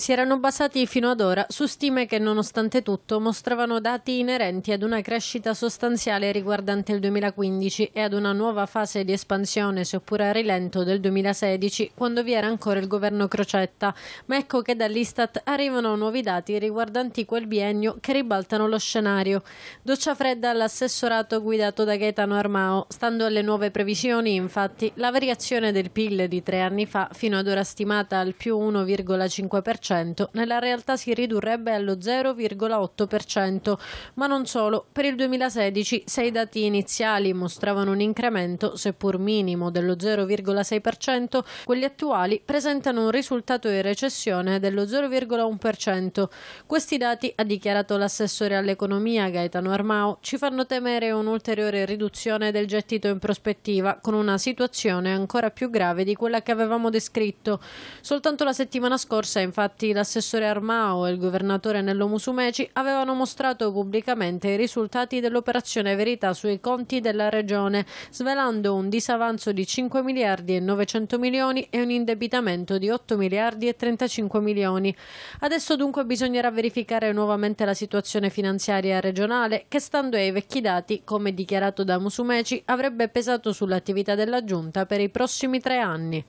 si erano basati fino ad ora su stime che nonostante tutto mostravano dati inerenti ad una crescita sostanziale riguardante il 2015 e ad una nuova fase di espansione, seppur a rilento, del 2016, quando vi era ancora il governo Crocetta. Ma ecco che dall'Istat arrivano nuovi dati riguardanti quel biennio che ribaltano lo scenario. Doccia fredda all'assessorato guidato da Gaetano Armao. Stando alle nuove previsioni, infatti, la variazione del PIL di tre anni fa, fino ad ora stimata al più 1,5%, 0,5%, nella realtà si ridurrebbe allo 0,8%, ma non solo. Per il 2016 se i dati iniziali mostravano un incremento, seppur minimo, dello 0,6%, quelli attuali presentano un risultato di recessione dello 0,1%. Questi dati, ha dichiarato l'assessore all'economia Gaetano Armao, ci fanno temere un'ulteriore riduzione del gettito in prospettiva, con una situazione ancora più grave di quella che avevamo descritto. Soltanto la settimana scorsa, infatti, Infatti l'assessore Armao e il governatore Nello Musumeci avevano mostrato pubblicamente i risultati dell'operazione Verità sui conti della Regione, svelando un disavanzo di 5 miliardi e 900 milioni e un indebitamento di 8 miliardi e 35 milioni. Adesso dunque bisognerà verificare nuovamente la situazione finanziaria regionale che, stando ai vecchi dati, come dichiarato da Musumeci, avrebbe pesato sull'attività della Giunta per i prossimi tre anni.